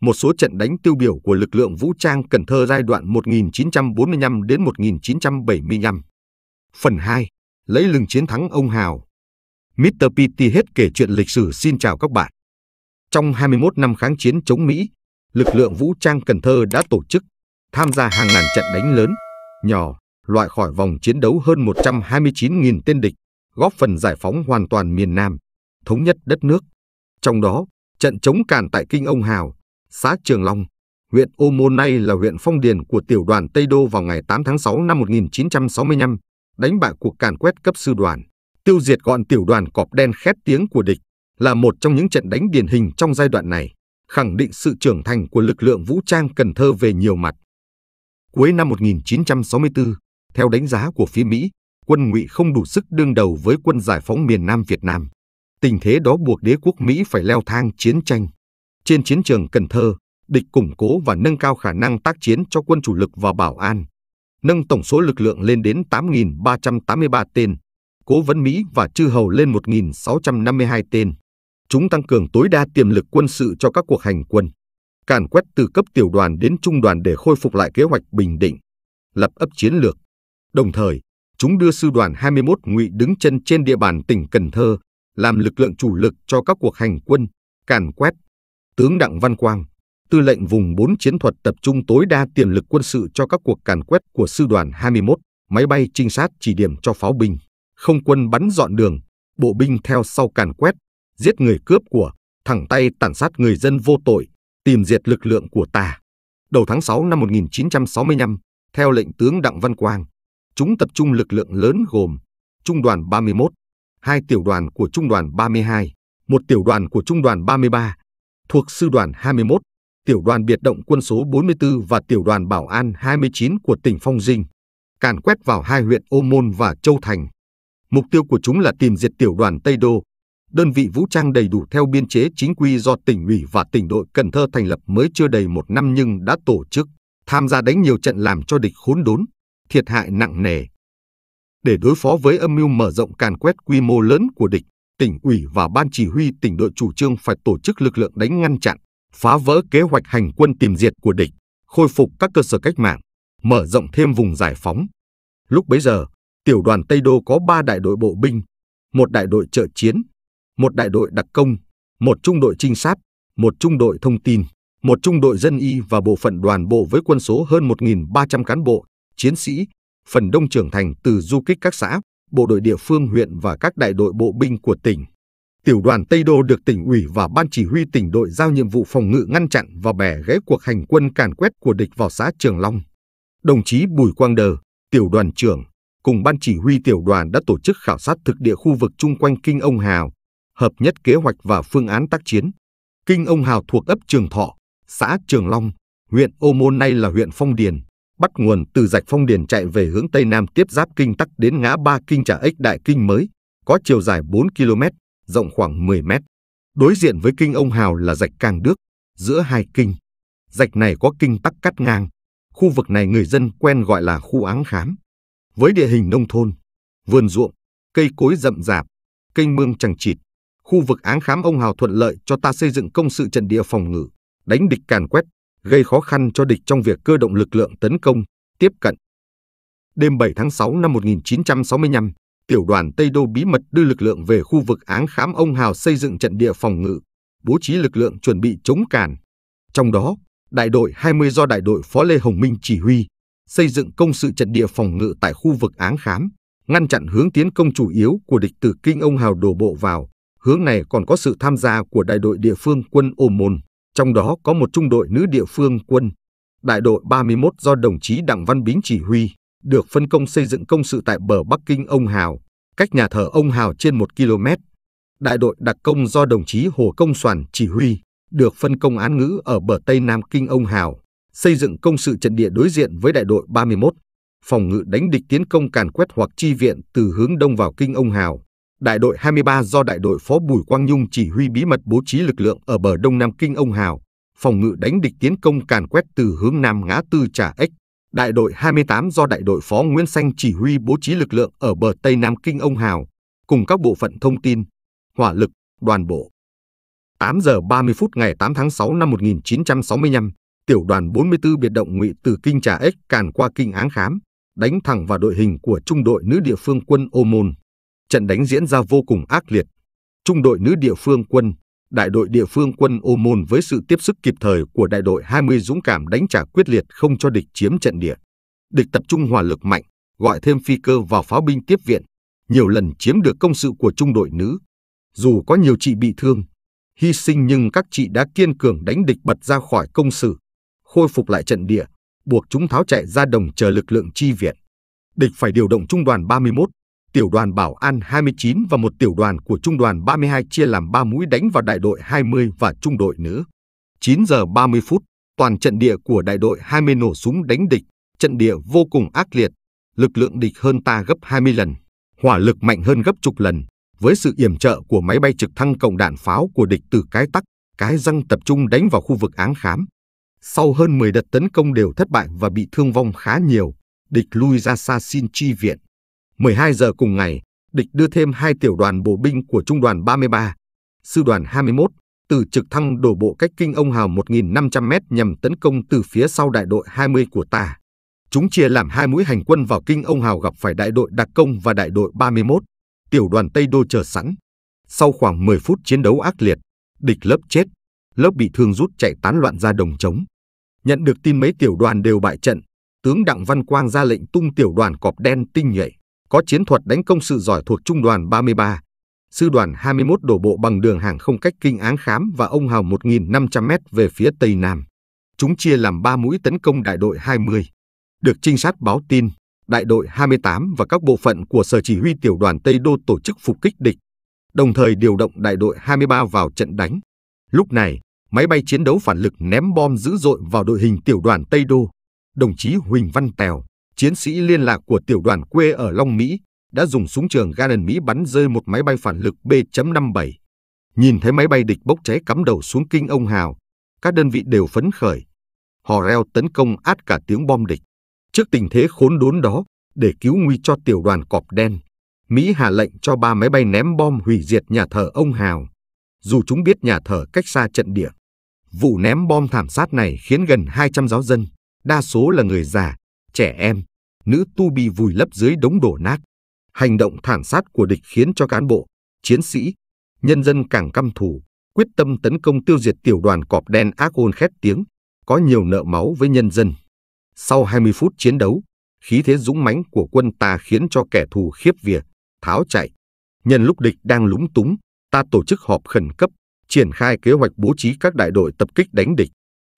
một số trận đánh tiêu biểu của lực lượng vũ trang Cần Thơ giai đoạn 1945 đến 1975. Phần 2. Lấy lừng chiến thắng ông Hào. Mr. PT hết kể chuyện lịch sử xin chào các bạn. Trong 21 năm kháng chiến chống Mỹ, lực lượng vũ trang Cần Thơ đã tổ chức, tham gia hàng ngàn trận đánh lớn, nhỏ, loại khỏi vòng chiến đấu hơn 129.000 tên địch, góp phần giải phóng hoàn toàn miền Nam, thống nhất đất nước. Trong đó, trận chống càn tại Kinh Ông Hào, xã Trường Long, huyện Ô Môn nay là huyện Phong Điền của tiểu đoàn Tây Đô vào ngày 8 tháng 6 năm 1965, đánh bại cuộc càn quét cấp sư đoàn, tiêu diệt gọn tiểu đoàn cọp đen khét tiếng của địch là một trong những trận đánh điển hình trong giai đoạn này, khẳng định sự trưởng thành của lực lượng vũ trang Cần Thơ về nhiều mặt. Cuối năm 1964, theo đánh giá của phía Mỹ, quân ngụy không đủ sức đương đầu với quân giải phóng miền Nam Việt Nam. Tình thế đó buộc đế quốc Mỹ phải leo thang chiến tranh. Trên chiến trường Cần Thơ, địch củng cố và nâng cao khả năng tác chiến cho quân chủ lực và bảo an, nâng tổng số lực lượng lên đến 8.383 tên, cố vấn Mỹ và chư hầu lên 1.652 tên. Chúng tăng cường tối đa tiềm lực quân sự cho các cuộc hành quân, càn quét từ cấp tiểu đoàn đến trung đoàn để khôi phục lại kế hoạch bình định, lập ấp chiến lược. Đồng thời, chúng đưa sư đoàn 21 ngụy đứng chân trên địa bàn tỉnh Cần Thơ, làm lực lượng chủ lực cho các cuộc hành quân, càn quét tướng Đặng Văn Quang, tư lệnh vùng 4 chiến thuật tập trung tối đa tiềm lực quân sự cho các cuộc càn quét của sư đoàn 21, máy bay trinh sát chỉ điểm cho pháo binh, không quân bắn dọn đường, bộ binh theo sau càn quét, giết người cướp của, thẳng tay tàn sát người dân vô tội, tìm diệt lực lượng của ta. Đầu tháng 6 năm 1965, theo lệnh tướng Đặng Văn Quang, chúng tập trung lực lượng lớn gồm Trung đoàn 31, hai tiểu đoàn của Trung đoàn 32, một tiểu đoàn của Trung đoàn 33, thuộc Sư đoàn 21, Tiểu đoàn biệt động quân số 44 và Tiểu đoàn Bảo an 29 của tỉnh Phong Dinh, càn quét vào hai huyện Ô Môn và Châu Thành. Mục tiêu của chúng là tìm diệt Tiểu đoàn Tây Đô, đơn vị vũ trang đầy đủ theo biên chế chính quy do tỉnh ủy và tỉnh đội Cần Thơ thành lập mới chưa đầy một năm nhưng đã tổ chức, tham gia đánh nhiều trận làm cho địch khốn đốn, thiệt hại nặng nề. Để đối phó với âm mưu mở rộng càn quét quy mô lớn của địch, tỉnh ủy và ban chỉ huy tỉnh đội chủ trương phải tổ chức lực lượng đánh ngăn chặn, phá vỡ kế hoạch hành quân tìm diệt của địch, khôi phục các cơ sở cách mạng, mở rộng thêm vùng giải phóng. Lúc bấy giờ, tiểu đoàn Tây Đô có 3 đại đội bộ binh, một đại đội trợ chiến, một đại đội đặc công, một trung đội trinh sát, một trung đội thông tin, một trung đội dân y và bộ phận đoàn bộ với quân số hơn 1.300 cán bộ, chiến sĩ, phần đông trưởng thành từ du kích các xã, bộ đội địa phương huyện và các đại đội bộ binh của tỉnh. Tiểu đoàn Tây Đô được tỉnh ủy và ban chỉ huy tỉnh đội giao nhiệm vụ phòng ngự ngăn chặn và bẻ gãy cuộc hành quân càn quét của địch vào xã Trường Long. Đồng chí Bùi Quang Đờ, tiểu đoàn trưởng, cùng ban chỉ huy tiểu đoàn đã tổ chức khảo sát thực địa khu vực chung quanh Kinh Ông Hào, hợp nhất kế hoạch và phương án tác chiến. Kinh Ông Hào thuộc ấp Trường Thọ, xã Trường Long, huyện Ô Môn nay là huyện Phong Điền bắt nguồn từ rạch phong điền chạy về hướng tây nam tiếp giáp kinh tắc đến ngã ba kinh trà ích đại kinh mới, có chiều dài 4 km, rộng khoảng 10 m. Đối diện với kinh ông Hào là rạch Càng Đước, giữa hai kinh. Rạch này có kinh tắc cắt ngang, khu vực này người dân quen gọi là khu áng khám. Với địa hình nông thôn, vườn ruộng, cây cối rậm rạp, kênh mương chẳng chịt, khu vực áng khám ông Hào thuận lợi cho ta xây dựng công sự trận địa phòng ngự, đánh địch càn quét gây khó khăn cho địch trong việc cơ động lực lượng tấn công, tiếp cận. Đêm 7 tháng 6 năm 1965, tiểu đoàn Tây Đô bí mật đưa lực lượng về khu vực áng khám ông Hào xây dựng trận địa phòng ngự, bố trí lực lượng chuẩn bị chống cản. Trong đó, đại đội 20 do đại đội Phó Lê Hồng Minh chỉ huy, xây dựng công sự trận địa phòng ngự tại khu vực áng khám, ngăn chặn hướng tiến công chủ yếu của địch từ kinh ông Hào đổ bộ vào. Hướng này còn có sự tham gia của đại đội địa phương quân Ô Môn trong đó có một trung đội nữ địa phương quân, đại đội 31 do đồng chí Đặng Văn Bính chỉ huy, được phân công xây dựng công sự tại bờ Bắc Kinh Ông Hào, cách nhà thờ Ông Hào trên 1 km. Đại đội đặc công do đồng chí Hồ Công Soàn chỉ huy, được phân công án ngữ ở bờ Tây Nam Kinh Ông Hào, xây dựng công sự trận địa đối diện với đại đội 31, phòng ngự đánh địch tiến công càn quét hoặc chi viện từ hướng đông vào Kinh Ông Hào đại đội 23 do đại đội phó Bùi Quang Nhung chỉ huy bí mật bố trí lực lượng ở bờ đông nam kinh ông Hào, phòng ngự đánh địch tiến công càn quét từ hướng nam ngã tư Trà Ếch. Đại đội 28 do đại đội phó Nguyễn Xanh chỉ huy bố trí lực lượng ở bờ tây nam kinh ông Hào, cùng các bộ phận thông tin, hỏa lực, đoàn bộ. 8 giờ 30 phút ngày 8 tháng 6 năm 1965, tiểu đoàn 44 biệt động ngụy từ kinh Trà Ếch càn qua kinh Áng Khám, đánh thẳng vào đội hình của trung đội nữ địa phương quân Ô Môn. Trận đánh diễn ra vô cùng ác liệt. Trung đội nữ địa phương quân, đại đội địa phương quân ô môn với sự tiếp sức kịp thời của đại đội 20 dũng cảm đánh trả quyết liệt không cho địch chiếm trận địa. Địch tập trung hỏa lực mạnh, gọi thêm phi cơ vào pháo binh tiếp viện, nhiều lần chiếm được công sự của trung đội nữ. Dù có nhiều chị bị thương, hy sinh nhưng các chị đã kiên cường đánh địch bật ra khỏi công sự, khôi phục lại trận địa, buộc chúng tháo chạy ra đồng chờ lực lượng chi viện. Địch phải điều động trung đoàn 31 tiểu đoàn Bảo An 29 và một tiểu đoàn của trung đoàn 32 chia làm 3 mũi đánh vào đại đội 20 và trung đội nữ. 9 giờ 30 phút, toàn trận địa của đại đội 20 nổ súng đánh địch, trận địa vô cùng ác liệt, lực lượng địch hơn ta gấp 20 lần, hỏa lực mạnh hơn gấp chục lần, với sự yểm trợ của máy bay trực thăng cộng đạn pháo của địch từ cái tắc, cái răng tập trung đánh vào khu vực áng khám. Sau hơn 10 đợt tấn công đều thất bại và bị thương vong khá nhiều, địch lui ra xa xin chi viện. 12 giờ cùng ngày, địch đưa thêm hai tiểu đoàn bộ binh của trung đoàn 33, sư đoàn 21 từ trực thăng đổ bộ cách kinh ông Hào 1.500m nhằm tấn công từ phía sau đại đội 20 của ta. Chúng chia làm hai mũi hành quân vào kinh ông Hào gặp phải đại đội đặc công và đại đội 31, tiểu đoàn Tây Đô chờ sẵn. Sau khoảng 10 phút chiến đấu ác liệt, địch lớp chết, lớp bị thương rút chạy tán loạn ra đồng trống. Nhận được tin mấy tiểu đoàn đều bại trận, tướng Đặng Văn Quang ra lệnh tung tiểu đoàn cọp đen tinh nhuệ có chiến thuật đánh công sự giỏi thuộc Trung đoàn 33, Sư đoàn 21 đổ bộ bằng đường hàng không cách Kinh Áng Khám và Ông Hào 1.500m về phía Tây Nam. Chúng chia làm 3 mũi tấn công đại đội 20. Được trinh sát báo tin, đại đội 28 và các bộ phận của Sở Chỉ huy Tiểu đoàn Tây Đô tổ chức phục kích địch, đồng thời điều động đại đội 23 vào trận đánh. Lúc này, máy bay chiến đấu phản lực ném bom dữ dội vào đội hình Tiểu đoàn Tây Đô. Đồng chí Huỳnh Văn Tèo, chiến sĩ liên lạc của tiểu đoàn quê ở Long Mỹ đã dùng súng trường Gannon Mỹ bắn rơi một máy bay phản lực B.57. Nhìn thấy máy bay địch bốc cháy cắm đầu xuống kinh ông Hào, các đơn vị đều phấn khởi. Họ reo tấn công át cả tiếng bom địch. Trước tình thế khốn đốn đó, để cứu nguy cho tiểu đoàn cọp đen, Mỹ hạ lệnh cho ba máy bay ném bom hủy diệt nhà thờ ông Hào. Dù chúng biết nhà thờ cách xa trận địa, vụ ném bom thảm sát này khiến gần 200 giáo dân, đa số là người già, trẻ em, nữ tu bị vùi lấp dưới đống đổ nát. Hành động thảm sát của địch khiến cho cán bộ, chiến sĩ, nhân dân càng căm thù, quyết tâm tấn công tiêu diệt tiểu đoàn cọp đen ác ôn khét tiếng, có nhiều nợ máu với nhân dân. Sau 20 phút chiến đấu, khí thế dũng mãnh của quân ta khiến cho kẻ thù khiếp vía, tháo chạy. Nhân lúc địch đang lúng túng, ta tổ chức họp khẩn cấp, triển khai kế hoạch bố trí các đại đội tập kích đánh địch.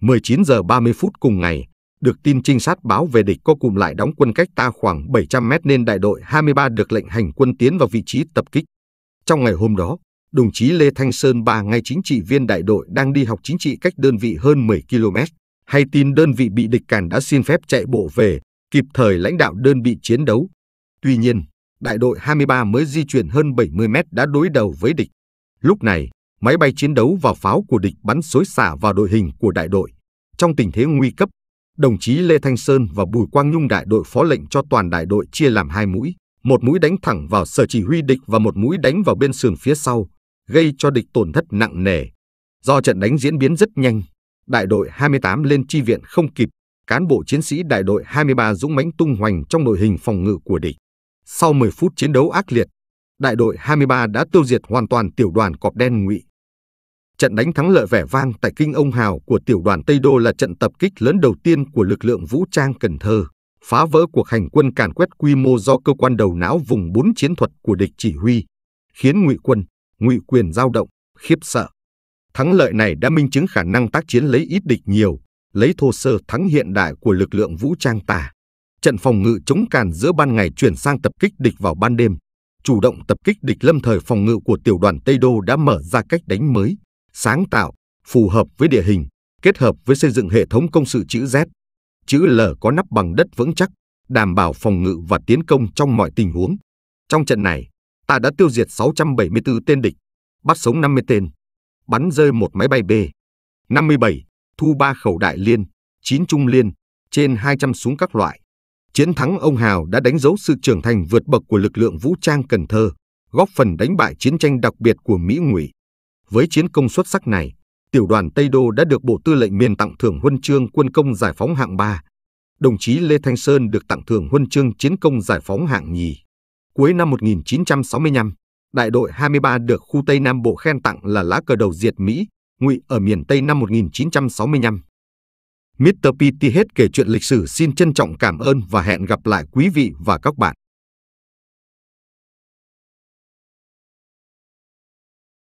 19 giờ 30 phút cùng ngày, được tin trinh sát báo về địch có cùng lại đóng quân cách ta khoảng 700 mét nên đại đội 23 được lệnh hành quân tiến vào vị trí tập kích. Trong ngày hôm đó, đồng chí Lê Thanh Sơn ba ngày chính trị viên đại đội đang đi học chính trị cách đơn vị hơn 10 km, hay tin đơn vị bị địch cản đã xin phép chạy bộ về, kịp thời lãnh đạo đơn vị chiến đấu. Tuy nhiên, đại đội 23 mới di chuyển hơn 70 mét đã đối đầu với địch. Lúc này, máy bay chiến đấu và pháo của địch bắn xối xả vào đội hình của đại đội. Trong tình thế nguy cấp, đồng chí Lê Thanh Sơn và Bùi Quang Nhung đại đội phó lệnh cho toàn đại đội chia làm hai mũi, một mũi đánh thẳng vào sở chỉ huy địch và một mũi đánh vào bên sườn phía sau, gây cho địch tổn thất nặng nề. Do trận đánh diễn biến rất nhanh, đại đội 28 lên chi viện không kịp, cán bộ chiến sĩ đại đội 23 dũng mãnh tung hoành trong đội hình phòng ngự của địch. Sau 10 phút chiến đấu ác liệt, đại đội 23 đã tiêu diệt hoàn toàn tiểu đoàn cọp đen ngụy. Trận đánh thắng lợi vẻ vang tại Kinh Ông Hào của tiểu đoàn Tây Đô là trận tập kích lớn đầu tiên của lực lượng vũ trang Cần Thơ, phá vỡ cuộc hành quân càn quét quy mô do cơ quan đầu não vùng 4 chiến thuật của địch chỉ huy, khiến ngụy quân, ngụy quyền dao động, khiếp sợ. Thắng lợi này đã minh chứng khả năng tác chiến lấy ít địch nhiều, lấy thô sơ thắng hiện đại của lực lượng vũ trang ta. Trận phòng ngự chống càn giữa ban ngày chuyển sang tập kích địch vào ban đêm, chủ động tập kích địch lâm thời phòng ngự của tiểu đoàn Tây Đô đã mở ra cách đánh mới, sáng tạo, phù hợp với địa hình, kết hợp với xây dựng hệ thống công sự chữ Z. Chữ L có nắp bằng đất vững chắc, đảm bảo phòng ngự và tiến công trong mọi tình huống. Trong trận này, ta đã tiêu diệt 674 tên địch, bắt sống 50 tên, bắn rơi một máy bay B. 57, thu 3 khẩu đại liên, 9 trung liên, trên 200 súng các loại. Chiến thắng ông Hào đã đánh dấu sự trưởng thành vượt bậc của lực lượng vũ trang Cần Thơ, góp phần đánh bại chiến tranh đặc biệt của Mỹ ngụy. Với chiến công xuất sắc này, tiểu đoàn Tây Đô đã được Bộ Tư lệnh miền tặng thưởng huân chương quân công giải phóng hạng 3. Đồng chí Lê Thanh Sơn được tặng thưởng huân chương chiến công giải phóng hạng nhì. Cuối năm 1965, đại đội 23 được khu Tây Nam Bộ khen tặng là lá cờ đầu diệt Mỹ, ngụy ở miền Tây năm 1965. Mr. hết kể chuyện lịch sử xin trân trọng cảm ơn và hẹn gặp lại quý vị và các bạn.